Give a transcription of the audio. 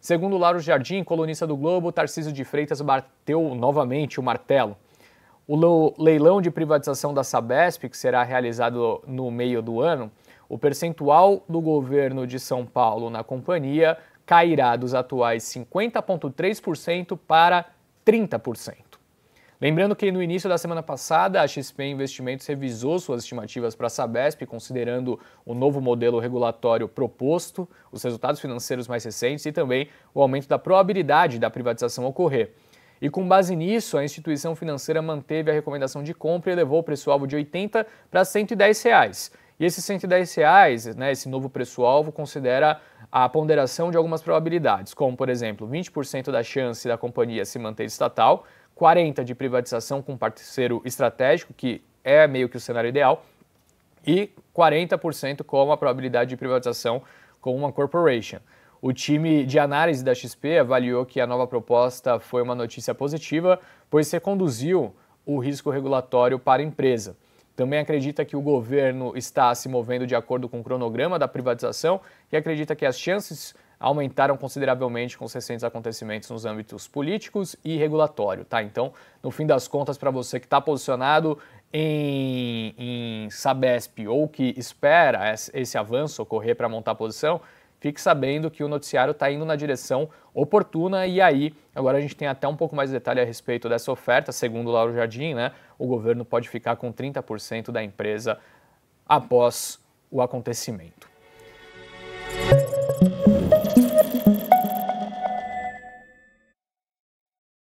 Segundo Lauro Jardim, colunista do Globo, Tarcísio de Freitas bateu novamente o martelo. O leilão de privatização da Sabesp, que será realizado no meio do ano, o percentual do governo de São Paulo na companhia cairá dos atuais 50,3% para 30%. Lembrando que no início da semana passada, a XP Investimentos revisou suas estimativas para a Sabesp, considerando o novo modelo regulatório proposto, os resultados financeiros mais recentes e também o aumento da probabilidade da privatização ocorrer. E com base nisso, a instituição financeira manteve a recomendação de compra e elevou o preço-alvo de 80 para 110 reais. E esses 110 reais, né, esse novo preço-alvo, considera a ponderação de algumas probabilidades, como, por exemplo, 20% da chance da companhia se manter estatal, 40 de privatização com um parceiro estratégico, que é meio que o cenário ideal, e 40% com a probabilidade de privatização com uma corporation. O time de análise da XP avaliou que a nova proposta foi uma notícia positiva, pois reconduziu o risco regulatório para a empresa. Também acredita que o governo está se movendo de acordo com o cronograma da privatização e acredita que as chances aumentaram consideravelmente com os recentes acontecimentos nos âmbitos políticos e regulatório, tá? Então, no fim das contas, para você que está posicionado em, em Sabesp ou que espera esse avanço ocorrer para montar a posição, fique sabendo que o noticiário está indo na direção oportuna e aí agora a gente tem até um pouco mais de detalhe a respeito dessa oferta, segundo o Lauro Jardim, né? O governo pode ficar com 30% da empresa após o acontecimento.